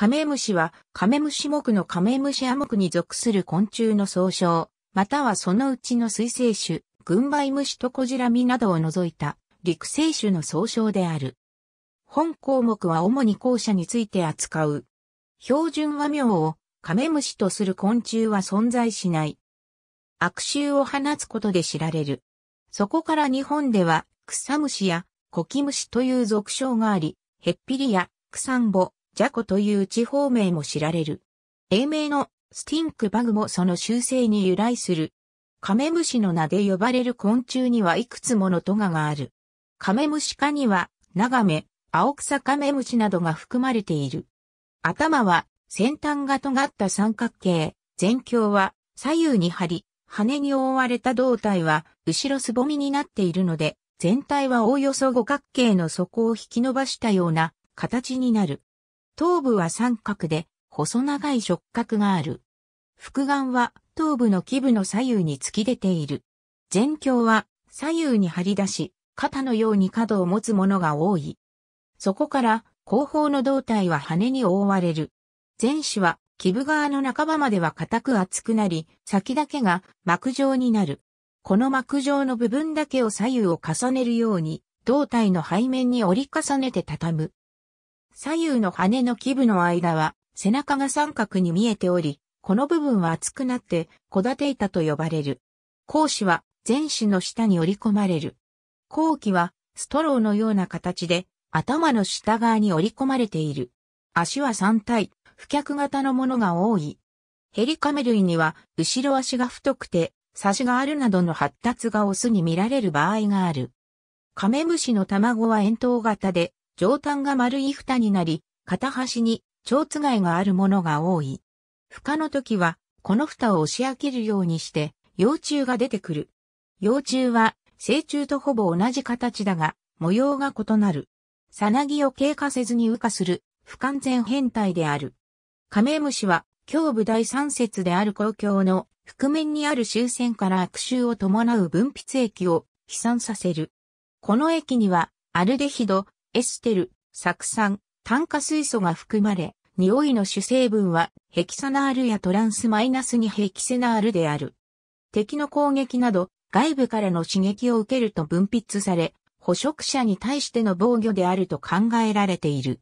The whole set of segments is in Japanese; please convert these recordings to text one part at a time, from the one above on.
カメムシは、カメムシ目のカメムシ亜目に属する昆虫の総称、またはそのうちの水生種、群梅虫とコジラミなどを除いた、陸生種の総称である。本項目は主に後者について扱う。標準和名をカメムシとする昆虫は存在しない。悪臭を放つことで知られる。そこから日本では草虫やコキムシという俗称があり、ヘッピリや、クサンボ、ジャコという地方名も知られる。英名のスティンクバグもその習性に由来する。カメムシの名で呼ばれる昆虫にはいくつものトガがある。カメムシ科には、長め、青草カメムシなどが含まれている。頭は、先端が尖った三角形、前胸は左右に張り、羽に覆われた胴体は後ろすぼみになっているので、全体はおおよそ五角形の底を引き伸ばしたような形になる。頭部は三角で、細長い触角がある。複眼は頭部の基部の左右に突き出ている。前鏡は左右に張り出し、肩のように角を持つものが多い。そこから後方の胴体は羽に覆われる。前肢は基部側の半ばまでは硬く厚くなり、先だけが膜状になる。この膜状の部分だけを左右を重ねるように、胴体の背面に折り重ねて畳む。左右の羽の基部の間は背中が三角に見えており、この部分は厚くなって小立て板と呼ばれる。後肢は前肢の下に折り込まれる。後期はストローのような形で頭の下側に折り込まれている。足は三体、不脚型のものが多い。ヘリカメ類には後ろ足が太くて、差しがあるなどの発達がオスに見られる場合がある。カメムシの卵は円筒型で、上端が丸い蓋になり、片端に蝶つががあるものが多い。孵化の時は、この蓋を押し開けるようにして、幼虫が出てくる。幼虫は、成虫とほぼ同じ形だが、模様が異なる。さなぎを経過せずに羽化する、不完全変態である。カメムシは、胸部第三節である公共の、覆面にある終戦から悪臭を伴う分泌液を飛散させる。この液には、アルデヒド、エステル、酢酸、炭化水素が含まれ、匂いの主成分はヘキサナールやトランスマイナス2ヘキセナールである。敵の攻撃など外部からの刺激を受けると分泌され、捕食者に対しての防御であると考えられている。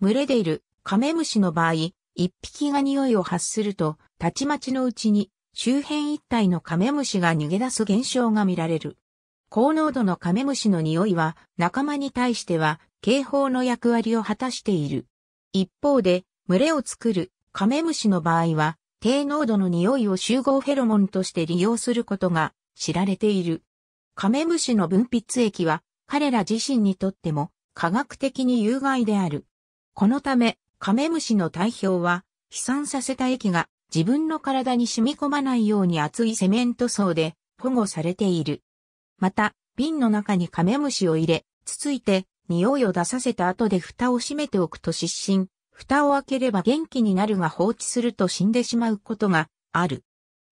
群れでいるカメムシの場合、一匹が匂いを発すると、たちまちのうちに周辺一帯のカメムシが逃げ出す現象が見られる。高濃度のカメムシの匂いは仲間に対しては警報の役割を果たしている。一方で、群れを作るカメムシの場合は低濃度の匂いを集合フェロモンとして利用することが知られている。カメムシの分泌液は彼ら自身にとっても科学的に有害である。このためカメムシの体表は飛散させた液が自分の体に染み込まないように厚いセメント層で保護されている。また、瓶の中にカメムシを入れ、つついて、匂いを出させた後で蓋を閉めておくと失神。蓋を開ければ元気になるが放置すると死んでしまうことがある。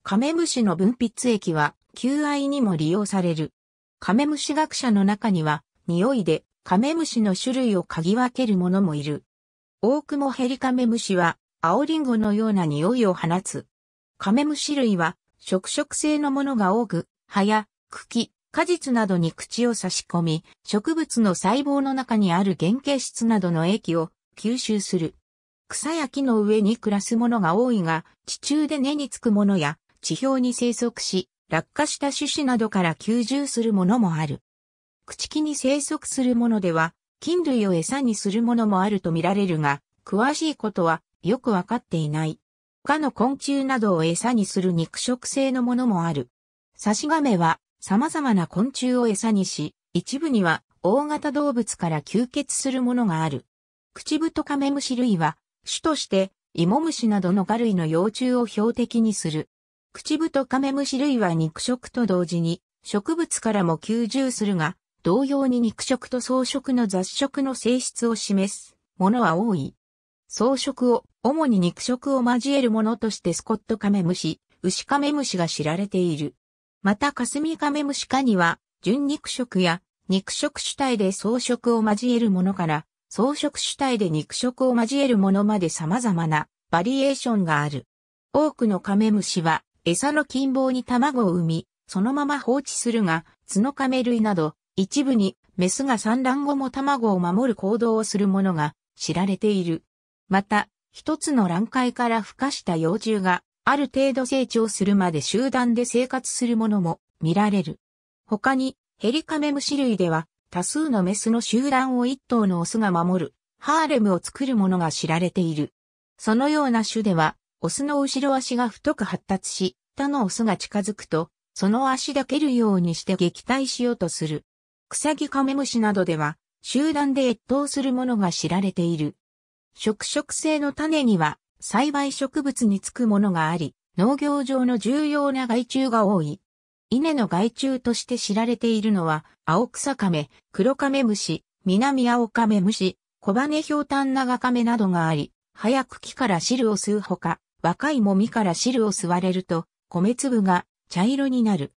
カメムシの分泌液は求愛にも利用される。カメムシ学者の中には匂いでカメムシの種類を嗅ぎ分ける者もいる。多くもヘリカメムシは青リンゴのような匂いを放つ。カメムシ類は食食性のものが多く、葉や茎、果実などに口を差し込み、植物の細胞の中にある原型質などの液を吸収する。草や木の上に暮らすものが多いが、地中で根につくものや地表に生息し、落下した種子などから吸収するものもある。朽木に生息するものでは、菌類を餌にするものもあると見られるが、詳しいことはよくわかっていない。他の昆虫などを餌にする肉食性のものもある。刺し亀は様々な昆虫を餌にし、一部には大型動物から吸血するものがある。クチブトカメムシ類は、種としてイモムシなどのガ類の幼虫を標的にする。クチブトカメムシ類は肉食と同時に植物からも吸獣するが、同様に肉食と草食の雑食の性質を示すものは多い。草食を、主に肉食を交えるものとしてスコットカメムシ、ウシカメムシが知られている。またカスミカメムシ科には、純肉食や肉食主体で草食を交えるものから、草食主体で肉食を交えるものまで様々なバリエーションがある。多くのカメムシは餌の金棒に卵を産み、そのまま放置するが、ツノカメ類など一部にメスが産卵後も卵を守る行動をするものが知られている。また、一つの卵塊から孵化した幼虫がある程度成長するまで集団で生活するものも見られる。他に、ヘリカメムシ類では、多数のメスの集団を一頭のオスが守る、ハーレムを作るものが知られている。そのような種では、オスの後ろ足が太く発達し、他のオスが近づくと、その足だけるようにして撃退しようとする。クサギカメムシなどでは、集団で越冬するものが知られている。食食性の種には、栽培植物につくものがあり、農業上の重要な害虫が多い。稲の害虫として知られているのは、青草亀、黒亀虫、南青亀虫、小羽氷炭長亀などがあり、早く木から汁を吸うほか、若いもみから汁を吸われると、米粒が茶色になる。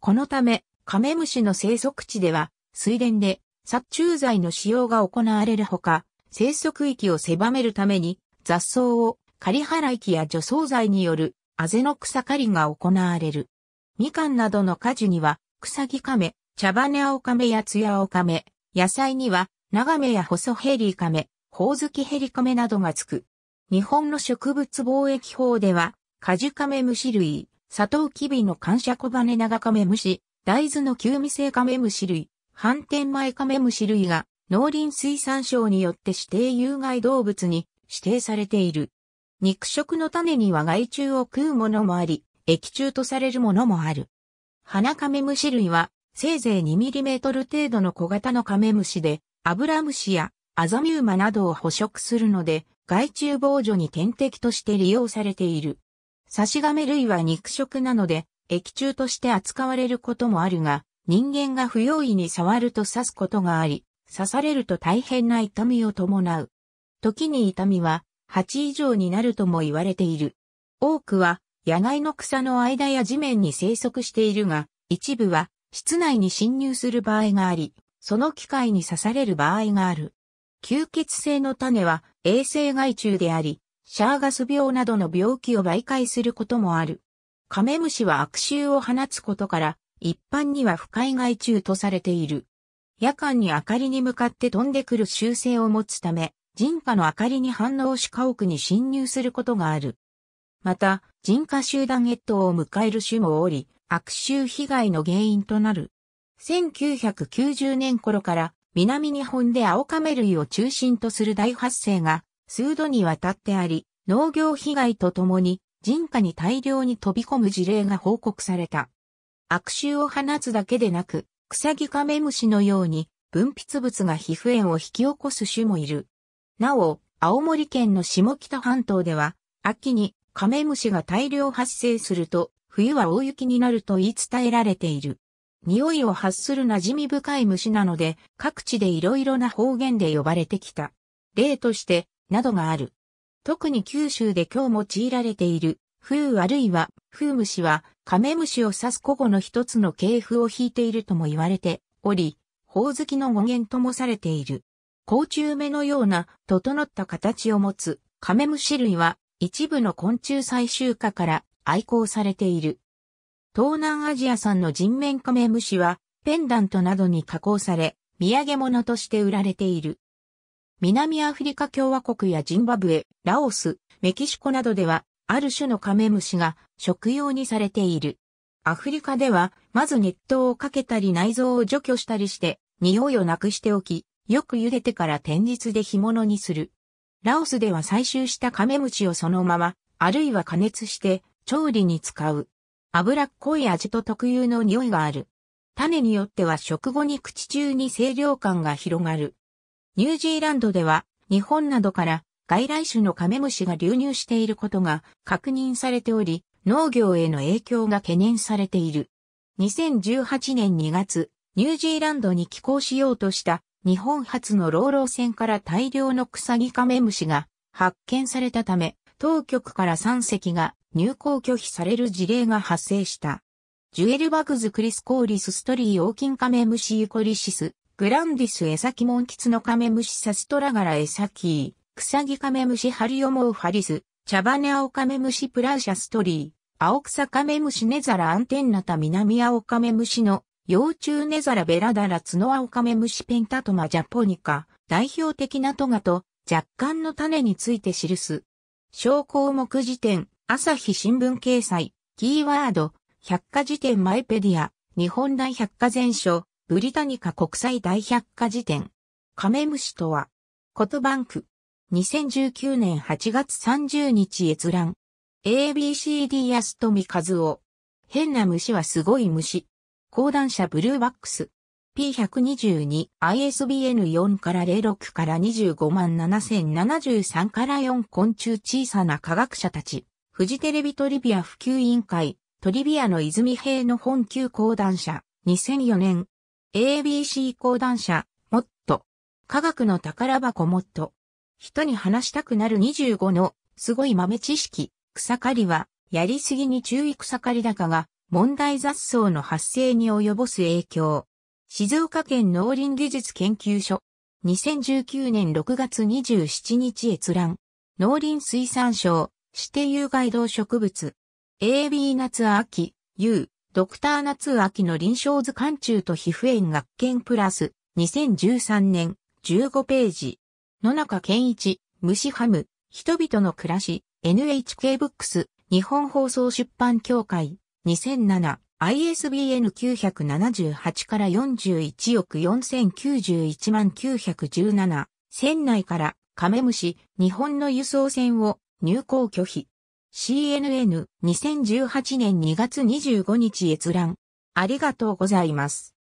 このため、カメムシの生息地では、水田で殺虫剤の使用が行われるほか、生息域を狭めるために雑草を仮払い機や除草剤によるあぜの草刈りが行われる。みかんなどの果樹には、草木亀、茶羽青亀やツヤ青亀、野菜には、長めや細ヘリ亀、ほおずきヘリ亀などがつく。日本の植物貿易法では、果樹亀虫類、サトウキビの感謝小羽長亀虫、大豆の旧味性亀虫類、反転前亀虫類が農林水産省によって指定有害動物に指定されている。肉食の種には害虫を食うものもあり、液中とされるものもある。ハナカメムシ類は、せいぜい2トル程度の小型のカメムシで、アブラムシやアザミウマなどを捕食するので、害虫防除に天敵として利用されている。サシガメ類は肉食なので、液中として扱われることもあるが、人間が不用意に触ると刺すことがあり、刺されると大変な痛みを伴う。時に痛みは8以上になるとも言われている。多くは野外の草の間や地面に生息しているが、一部は室内に侵入する場合があり、その機械に刺される場合がある。吸血性の種は衛生害虫であり、シャーガス病などの病気を媒介することもある。カメムシは悪臭を放つことから、一般には不快害虫とされている。夜間に明かりに向かって飛んでくる習性を持つため、人家の明かりに反応し家屋に侵入することがある。また、人家集団越冬を迎える種もおり、悪臭被害の原因となる。1990年頃から南日本で青カメ類を中心とする大発生が数度にわたってあり、農業被害とともに人家に大量に飛び込む事例が報告された。悪臭を放つだけでなく、クサギカメムシのように分泌物が皮膚炎を引き起こす種もいる。なお、青森県の下北半島では、秋にカメムシが大量発生すると、冬は大雪になると言い伝えられている。匂いを発する馴染み深い虫なので、各地で色々な方言で呼ばれてきた。例として、などがある。特に九州で今日用いられている、風あるいは、風虫は、カメムシを指す古語の一つの系譜を引いているとも言われており、ほおずきの語源ともされている。甲虫目のような整った形を持つカメムシ類は一部の昆虫採集家から愛好されている。東南アジア産の人面カメムシはペンダントなどに加工され土産物として売られている。南アフリカ共和国やジンバブエ、ラオス、メキシコなどではある種のカメムシが食用にされている。アフリカでは、まず熱湯をかけたり内臓を除去したりして、匂いをなくしておき、よく茹でてから天日で干物にする。ラオスでは採集したカメムシをそのまま、あるいは加熱して調理に使う。脂っこい味と特有の匂いがある。種によっては食後に口中に清涼感が広がる。ニュージーランドでは日本などから外来種のカメムシが流入していることが確認されており、農業への影響が懸念されている。2018年2月、ニュージーランドに寄港しようとした日本初の老老船から大量のクサギカメムシが発見されたため、当局から3隻が入港拒否される事例が発生した。ジュエルバグズ・クリスコーリス・ストリー・オーキンカメムシ・ユコリシス、グランディス・エサキ・モンキツノカメムシ・サストラガラ・エサキー、クサギカメムシ・ハリオモー・ハリス、チャバネアオカメムシ・プラウシャ・ストリー、青草カメムシ・ネザラ・アンテンナタ・南アオカメムシの幼虫ネザラベラダラツノアオカメムシペンタトマジャポニカ、代表的なトガと若干の種について記す。小項目辞典、朝日新聞掲載、キーワード、百科辞典マイペディア、日本大百科全書、ブリタニカ国際大百科辞典。カメムシとは、コトバンク。2019年8月30日閲覧。ABCD ミカズオ。変な虫はすごい虫。講談社ブルーバックス。P122、ISBN4 から06から25万7073から4昆虫小さな科学者たち。フジテレビトリビア普及委員会、トリビアの泉平の本級講談社、2004年。ABC 講談社、もっと。科学の宝箱もっと。人に話したくなる25の、すごい豆知識。草刈りは、やりすぎに注意草刈り高が、問題雑草の発生に及ぼす影響。静岡県農林技術研究所。2019年6月27日閲覧。農林水産省、指定有害動植物。AB 夏秋、U、ドクター夏秋の臨床図鑑中と皮膚炎学研プラス。2013年、15ページ。野中健一、虫ハム、人々の暮らし。NHK ブックス、日本放送出版協会。2007、ISBN 978から41億4091万917、船内からカメムシ、日本の輸送船を入港拒否。CNN2018 年2月25日閲覧。ありがとうございます。